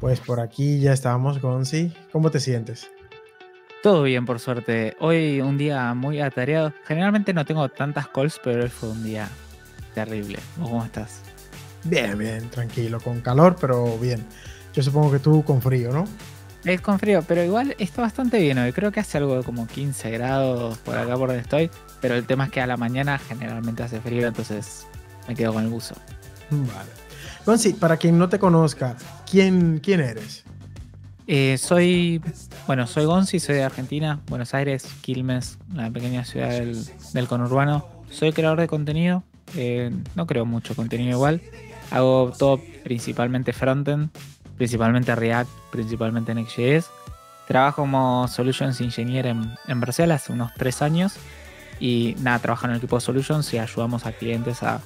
Pues por aquí ya estábamos, Gonzi. ¿Cómo te sientes? Todo bien, por suerte. Hoy un día muy atareado. Generalmente no tengo tantas calls, pero hoy fue un día terrible. cómo estás? Bien, bien, tranquilo, con calor, pero bien. Yo supongo que tú con frío, ¿no? Es con frío, pero igual está bastante bien hoy. Creo que hace algo de como 15 grados por acá por donde estoy. Pero el tema es que a la mañana generalmente hace frío, entonces me quedo con el buzo. Vale. Gonzi, para quien no te conozca, ¿Quién, eres? Eh, soy, bueno, soy Gonzi, soy de Argentina, Buenos Aires, Quilmes, una pequeña ciudad del, conurbano. Soy creador de contenido, eh, no creo mucho contenido igual. Hago todo principalmente frontend, principalmente React, principalmente Next.js. Trabajo como Solutions Engineer en, en hace unos tres años y nada, trabajo en el equipo de Solutions y ayudamos a clientes a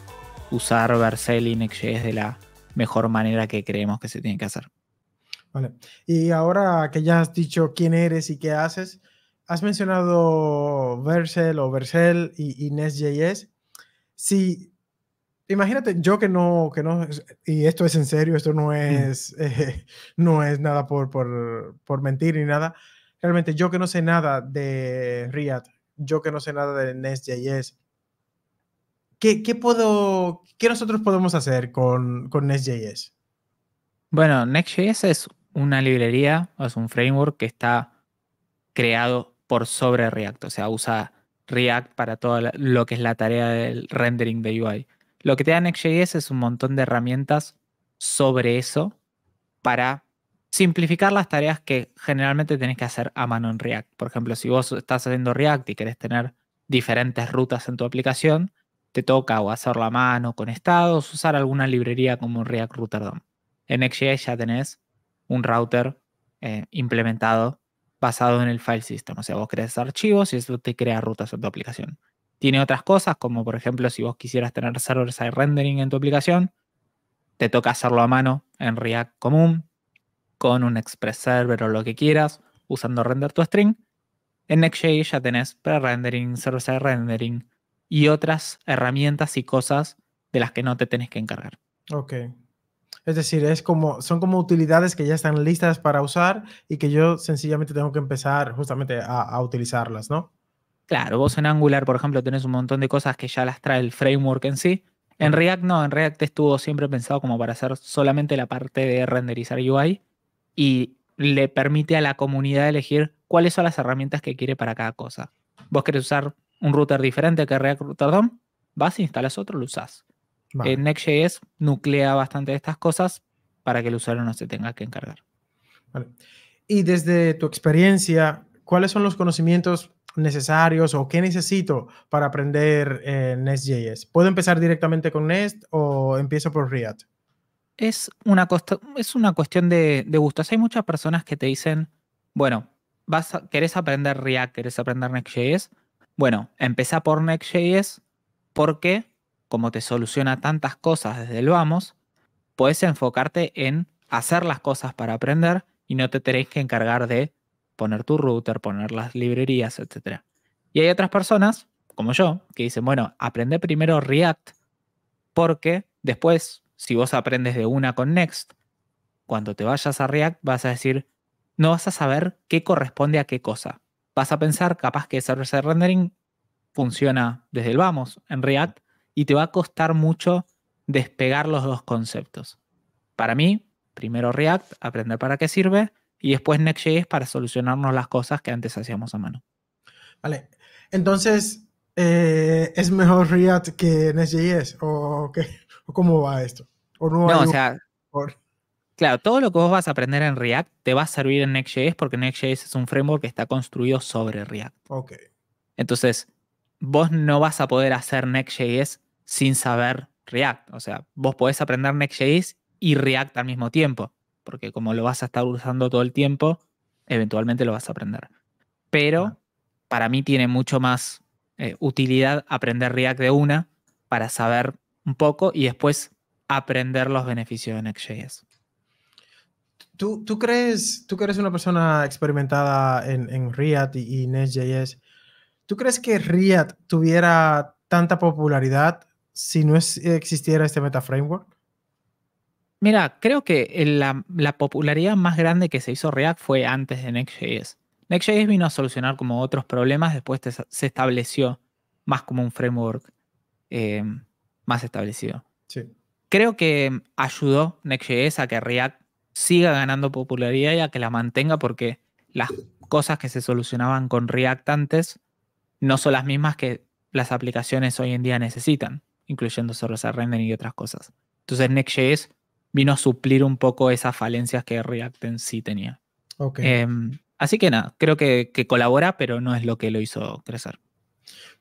usar Vercel y Next.js de la, mejor manera que creemos que se tiene que hacer. Vale. Y ahora que ya has dicho quién eres y qué haces, has mencionado Vercel o Versel y, y Nest.js. Si, imagínate, yo que no, que no, y esto es en serio, esto no mm. es, eh, no es nada por, por, por mentir ni nada. Realmente yo que no sé nada de React, yo que no sé nada de Nest.js, ¿qué, qué nosotros podemos hacer con, con Next.js? Bueno, Next.js es una librería, es un framework que está creado por sobre React, o sea, usa React para todo lo que es la tarea del rendering de UI. Lo que te da Next.js es un montón de herramientas sobre eso para simplificar las tareas que generalmente tenés que hacer a mano en React. Por ejemplo, si vos estás haciendo React y querés tener diferentes rutas en tu aplicación, te toca o hacerlo a mano con estados, usar alguna librería como React Router DOM. En Next.js ya tenés un router eh, implementado basado en el file system. O sea, vos creas archivos y eso te crea rutas en tu aplicación. Tiene otras cosas, como por ejemplo, si vos quisieras tener server-side rendering en tu aplicación, te toca hacerlo a mano en React común, con un Express Server o lo que quieras, usando render to string. En Next.js ya tenés pre-rendering, server-side rendering, y otras herramientas y cosas de las que no te tenés que encargar. Ok. Es decir, es como, son como utilidades que ya están listas para usar y que yo sencillamente tengo que empezar justamente a, a utilizarlas, ¿no? Claro, vos en Angular, por ejemplo, tenés un montón de cosas que ya las trae el framework en sí. En React no, en React estuvo siempre pensado como para hacer solamente la parte de renderizar UI y le permite a la comunidad elegir cuáles son las herramientas que quiere para cada cosa. Vos querés usar un router diferente que React Router DOM, vas, e instalas otro, lo usas. Eh, Next.js nuclea bastante estas cosas para que el usuario no se tenga que encargar. Y desde tu experiencia, ¿cuáles son los conocimientos necesarios o qué necesito para aprender eh, Next.js? ¿Puedo empezar directamente con Next o empiezo por React? Es una, es una cuestión de, gustos. Hay muchas personas que te dicen, bueno, vas querés aprender React, querés aprender Next.js, bueno, empieza por Next.js porque, como te soluciona tantas cosas desde el vamos, puedes enfocarte en hacer las cosas para aprender y no te tenés que encargar de poner tu router, poner las librerías, etc. Y hay otras personas, como yo, que dicen, bueno, aprende primero React porque después, si vos aprendes de una con Next, cuando te vayas a React vas a decir, no vas a saber qué corresponde a qué cosa vas a pensar capaz que server rendering funciona desde el vamos en React y te va a costar mucho despegar los dos conceptos. Para mí, primero React, aprender para qué sirve, y después Next.js para solucionarnos las cosas que antes hacíamos a mano. Vale. Entonces, eh, ¿es mejor React que Next.js? ¿O, cómo va esto? ¿O no, o sea, Claro, todo lo que vos vas a aprender en React te va a servir en Next.js porque Next.js es un framework que está construido sobre React. Ok. Entonces, vos no vas a poder hacer Next.js sin saber React. O sea, vos podés aprender Next.js y React al mismo tiempo, porque como lo vas a estar usando todo el tiempo, eventualmente lo vas a aprender. Pero para mí tiene mucho más eh, utilidad aprender React de una para saber un poco y después aprender los beneficios de Next.js. ¿Tú, crees, tú que eres una persona experimentada en, React y, Next.js, ¿tú crees que React tuviera tanta popularidad si no existiera este meta framework? Mira, creo que la, popularidad más grande que se hizo React fue antes de Next.js. Next.js vino a solucionar como otros problemas, después se estableció más como un framework eh, más establecido. Creo que ayudó Next.js a que React siga ganando popularidad y a que la mantenga porque las cosas que se solucionaban con React antes no son las mismas que las aplicaciones hoy en día necesitan, incluyendo serverless render y otras cosas. Entonces Next.js vino a suplir un poco esas falencias que React en sí tenía. Em, así que nada, creo que, colabora, pero no es lo que lo hizo crecer.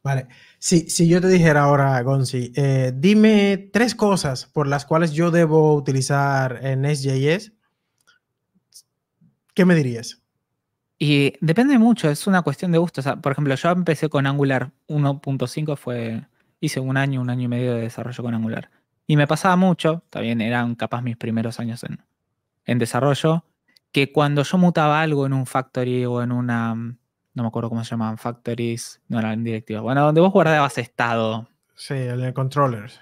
Vale, si, si yo te dijera ahora, Gonzi, eh, dime tres cosas por las cuales yo debo utilizar eh, Next.js ¿Qué me dirías? Y depende mucho, es una cuestión de gusto. por ejemplo, yo empecé con Angular 1.5, fue, hice un año, un año y medio de desarrollo con Angular. Y me pasaba mucho, también eran capaz mis primeros años en, desarrollo, que cuando yo mutaba algo en un factory o en una, no me acuerdo cómo se llamaban, factories, no eran directivas, bueno, donde vos guardabas estado. Sí, el de controllers.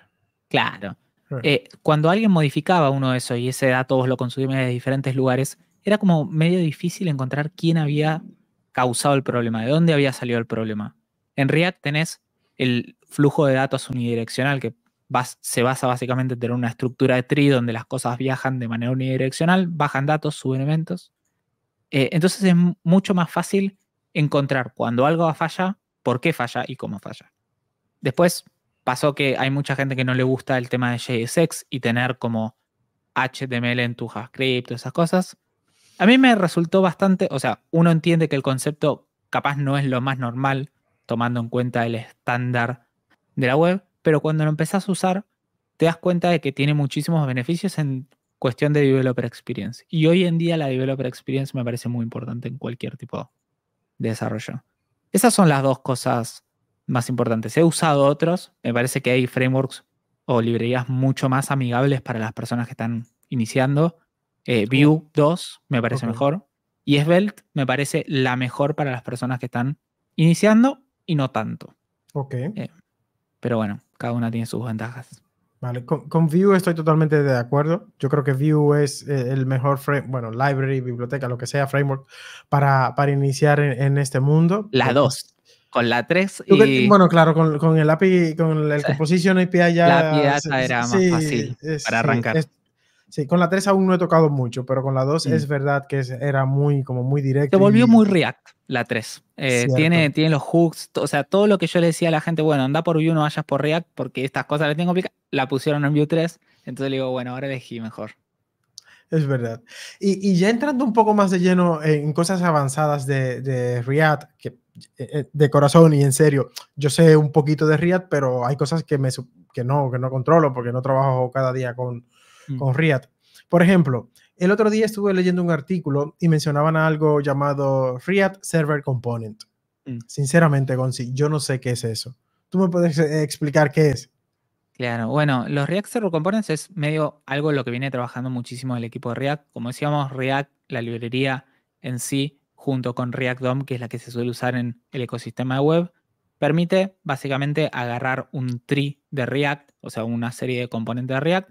Claro. Eh, cuando alguien modificaba uno de esos y ese dato vos lo consumías de diferentes lugares, era como medio difícil encontrar quién había causado el problema, de dónde había salido el problema. En React tenés el flujo de datos unidireccional que se basa básicamente en tener una estructura de tree donde las cosas viajan de manera unidireccional, bajan datos, suben eventos. Eh, entonces es mucho más fácil encontrar cuando algo falla, por qué falla y cómo falla. Después pasó que hay mucha gente que no le gusta el tema de JSX y tener como HTML en tu JavaScript, esas cosas. A mí me resultó bastante, o sea, uno entiende que el concepto capaz no es lo más normal, tomando en cuenta el estándar de la web, pero cuando lo empezás a usar, te das cuenta de que tiene muchísimos beneficios en cuestión de developer experience. Y hoy en día la developer experience me parece muy importante en cualquier tipo de desarrollo. Esas son las dos cosas más importantes. He usado otros, me parece que hay frameworks o librerías mucho más amigables para las personas que están iniciando eh, View Vue 2 me parece mejor. Y Svelte me parece la mejor para las personas que están iniciando y no tanto. Ok. Eh, pero bueno, cada una tiene sus ventajas. Vale, con, con, Vue estoy totalmente de acuerdo. Yo creo que Vue es eh, el mejor, frame, bueno, library, biblioteca, lo que sea, framework para, para iniciar en, este mundo. La 2. Con la 3 y... Bueno, claro, con, con, el API, con el Composition API ya... La API era más fácil para arrancar. Sí, con la 3 aún no he tocado mucho, pero con la 2 es verdad que era muy, como muy directo. Se volvió muy React la 3. Eh, tiene, tiene los hooks, o sea, todo lo que yo le decía a la gente, bueno, anda por Vue, no vayas por React, porque estas cosas les tengo complicadas, la pusieron en Vue 3, entonces le digo, bueno, ahora elegí mejor. Es verdad. Y, ya entrando un poco más de lleno en cosas avanzadas de, React, eh, eh, de corazón y en serio, yo sé un poquito de React, pero hay cosas que, me, que, no, que no controlo porque no trabajo cada día con, Mm. con React, Por ejemplo, el otro día estuve leyendo un artículo y mencionaban algo llamado React Server Component. Mm. Sinceramente, Gonzi, yo no sé qué es eso. ¿Tú me puedes eh, explicar qué es? Claro, bueno, los React Server Components es medio algo en lo que viene trabajando muchísimo el equipo de React. Como decíamos, React, la librería en sí, junto con React DOM, que es la que se suele usar en el ecosistema de web, permite básicamente agarrar un tree de React, o sea, una serie de componentes de React,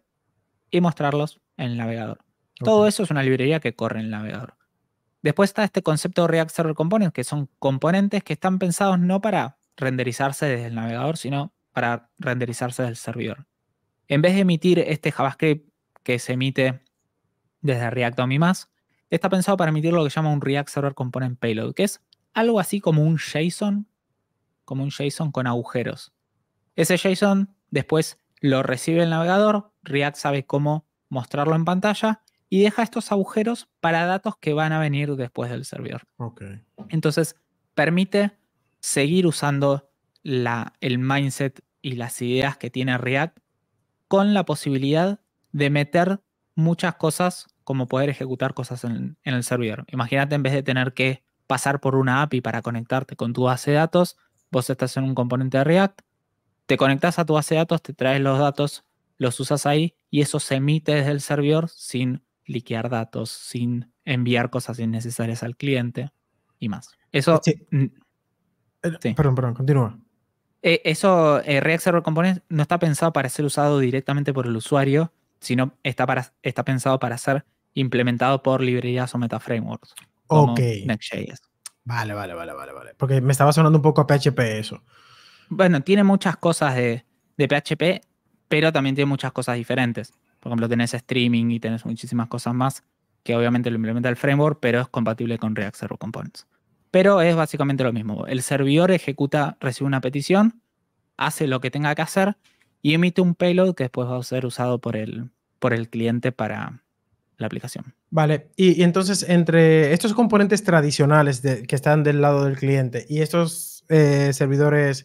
y mostrarlos en el navegador. Todo eso es una librería que corre en el navegador. Después está este concepto de React Server Components, que son componentes que están pensados no para renderizarse desde el navegador, sino para renderizarse desde el servidor. En vez de emitir este JavaScript que se emite desde React y más, está pensado para emitir lo que llama un React Server Component Payload, que es algo así como un JSON, como un JSON con agujeros. Ese JSON después lo recibe el navegador, React sabe cómo mostrarlo en pantalla y deja estos agujeros para datos que van a venir después del servidor. Entonces, permite seguir usando el mindset y las ideas que tiene React con la posibilidad de meter muchas cosas como poder ejecutar cosas en, en el servidor. Imagínate en vez de tener que pasar por una API para conectarte con tu base de datos, vos estás en un componente de React, te conectas a tu base de datos, te traes los datos los usas ahí y eso se emite desde el servidor sin liquear datos, sin enviar cosas innecesarias al cliente y más. Eso. Eh, perdón, perdón, continúa. Eh, eso, eh, React Server Components no está pensado para ser usado directamente por el usuario, sino está, para, está pensado para ser implementado por librerías o metaframeworks. ok. Next.js. Vale, vale, vale, vale, vale. Porque me estaba sonando un poco a PHP eso. Bueno, tiene muchas cosas de, de PHP pero también tiene muchas cosas diferentes. Por ejemplo, tenés streaming y tenés muchísimas cosas más que obviamente lo implementa el framework, pero es compatible con React Server Components. Pero es básicamente lo mismo. El servidor ejecuta, recibe una petición, hace lo que tenga que hacer y emite un payload que después va a ser usado por el, por el cliente para la aplicación. Vale, y, entonces entre estos componentes tradicionales que están del lado del cliente y estos eh, servidores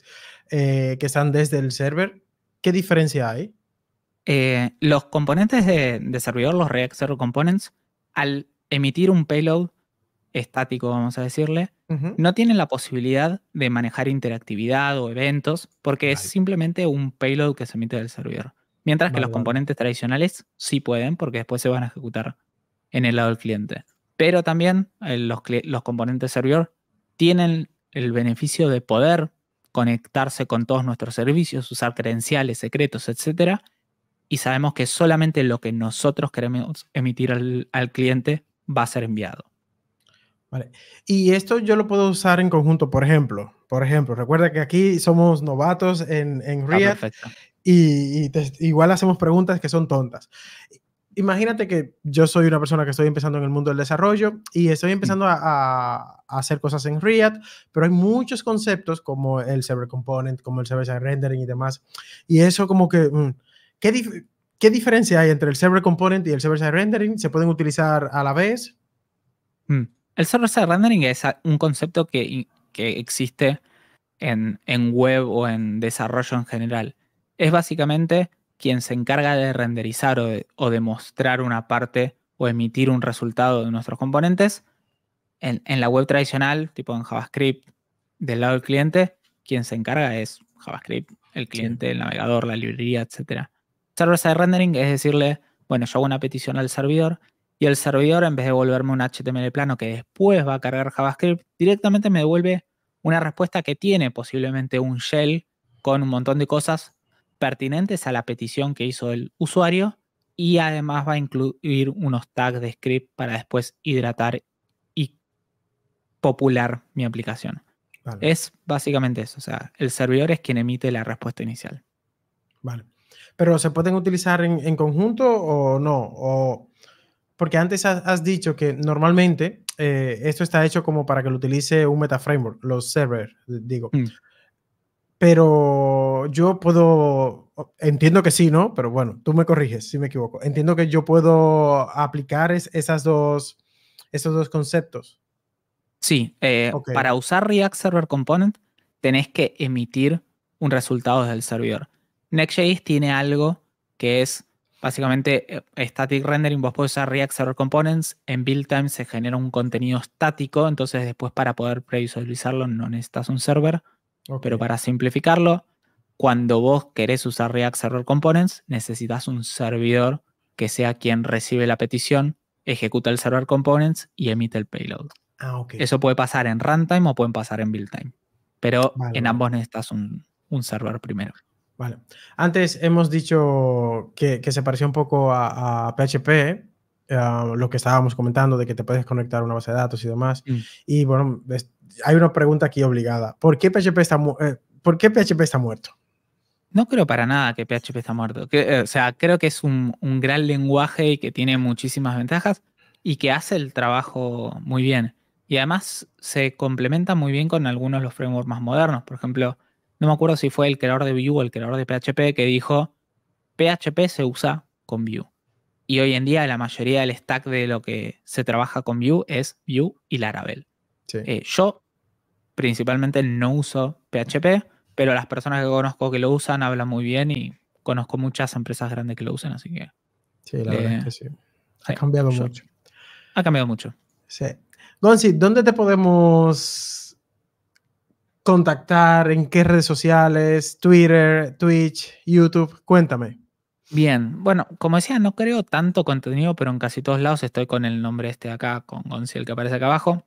eh, que están desde el server, ¿Qué diferencia hay? Eh, los componentes de, servidor, los React Server Components, al emitir un payload estático, vamos a decirle, no tienen la posibilidad de manejar interactividad o eventos, porque es simplemente un payload que se emite del servidor. Mientras que los componentes tradicionales sí pueden, porque después se van a ejecutar en el lado del cliente. Pero también eh, los, los componentes servidor tienen el beneficio de poder conectarse con todos nuestros servicios, usar credenciales, secretos, etc. Y sabemos que solamente lo que nosotros queremos emitir al, cliente va a ser enviado. Vale. Y esto yo lo puedo usar en conjunto, por ejemplo. Por ejemplo, recuerda que aquí somos novatos en, en ah, React y, igual hacemos preguntas que son tontas imagínate que yo soy una persona que estoy empezando en el mundo del desarrollo y estoy empezando a, hacer cosas en React, pero hay muchos conceptos como el server component, como el server side rendering y demás. Y eso como que, mm, ¿qué, diferencia hay entre el server component y el server side rendering? ¿Se pueden utilizar a la vez? Mm. El server side rendering es un concepto que, existe en, en web o en desarrollo en general. Es básicamente quien se encarga de renderizar o de, mostrar una parte o emitir un resultado de nuestros componentes. En, la web tradicional, tipo en JavaScript, del lado del cliente, quien se encarga es JavaScript, el cliente, el navegador, la librería, etc. Server-side rendering es decirle, bueno, yo hago una petición al servidor y el servidor, en vez de devolverme un HTML plano que después va a cargar JavaScript, directamente me devuelve una respuesta que tiene posiblemente un shell con un montón de cosas pertinentes a la petición que hizo el usuario y además va a incluir unos tags de script para después hidratar y popular mi aplicación. Es básicamente eso, o sea, el servidor es quien emite la respuesta inicial. Vale. Pero se pueden utilizar en, conjunto o no? O, porque antes has, dicho que normalmente eh, esto está hecho como para que lo utilice un meta framework, los servers, digo. Mm pero yo puedo, entiendo que sí, ¿no? Pero bueno, tú me corriges si me equivoco. Entiendo que yo puedo aplicar esas dos, esos dos conceptos. Sí, eh, para usar React Server Component tenés que emitir un resultado desde el servidor. Next.js tiene algo que es básicamente eh, static rendering. Vos podés usar React Server Components. En build time se genera un contenido estático, entonces después para poder previsualizarlo no necesitas un server pero para simplificarlo, cuando vos querés usar React Server Components, necesitas un servidor que sea quien recibe la petición, ejecuta el Server Components y emite el payload. Ah, Eso puede pasar en runtime o pueden pasar en build time. Pero en ambos necesitas un, un server primero. Vale. Antes hemos dicho que, se parecía un poco a, PHP, eh, lo que estábamos comentando de que te puedes conectar a una base de datos y demás. Mm. Y bueno, es, hay una pregunta aquí obligada. ¿Por qué PHP está, eh, PHP está muerto? No creo para nada que PHP está muerto. Que, eh, o sea, creo que es un, gran lenguaje y que tiene muchísimas ventajas y que hace el trabajo muy bien. Y además se complementa muy bien con algunos de los frameworks más modernos. Por ejemplo, no me acuerdo si fue el creador de Vue o el creador de PHP que dijo, PHP se usa con Vue. Y hoy en día la mayoría del stack de lo que se trabaja con Vue es Vue y Laravel. Eh, yo principalmente no uso PHP, pero las personas que conozco que lo usan hablan muy bien y conozco muchas empresas grandes que lo usan, así que. Sí, la verdad es que sí. Ha cambiado mucho. Ha cambiado mucho. Sí. Gonzi, ¿dónde te podemos contactar? ¿En qué redes sociales? Twitter, Twitch, YouTube. Cuéntame. Bien, bueno, como decía, no creo tanto contenido, pero en casi todos lados estoy con el nombre este acá, con Gonzi, el que aparece acá abajo.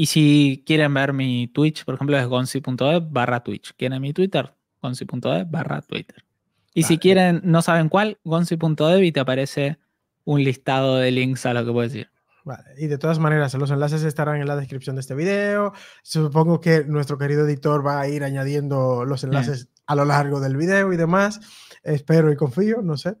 Y si quieren ver mi Twitch, por ejemplo, es gonzi.de barra Twitch. ¿Quieren mi Twitter? gonzidev barra Twitter. Y si quieren, no saben cuál, gonzi.dev y te aparece un listado de links a lo que puedes ir. Vale. Y de todas maneras, los enlaces estarán en la descripción de este video. Supongo que nuestro querido editor va a ir añadiendo los mm. enlaces a lo largo del video y demás. Espero y confío, no sé.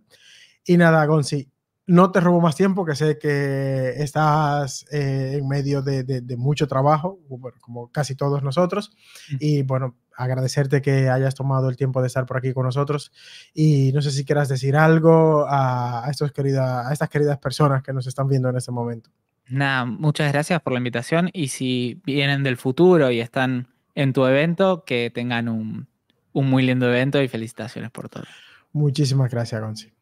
Y nada, Gonzi, no te robo más tiempo, que sé que estás eh, en medio de, mucho trabajo, como casi todos nosotros. Y bueno, agradecerte que hayas tomado el tiempo de estar por aquí con nosotros. Y no sé si quieras decir algo a, estos querida, a estas queridas personas que nos están viendo en este momento. Nada, muchas gracias por la invitación. Y si vienen del futuro y están en tu evento, que tengan un, muy lindo evento y felicitaciones por todo. Muchísimas gracias, Gonzi.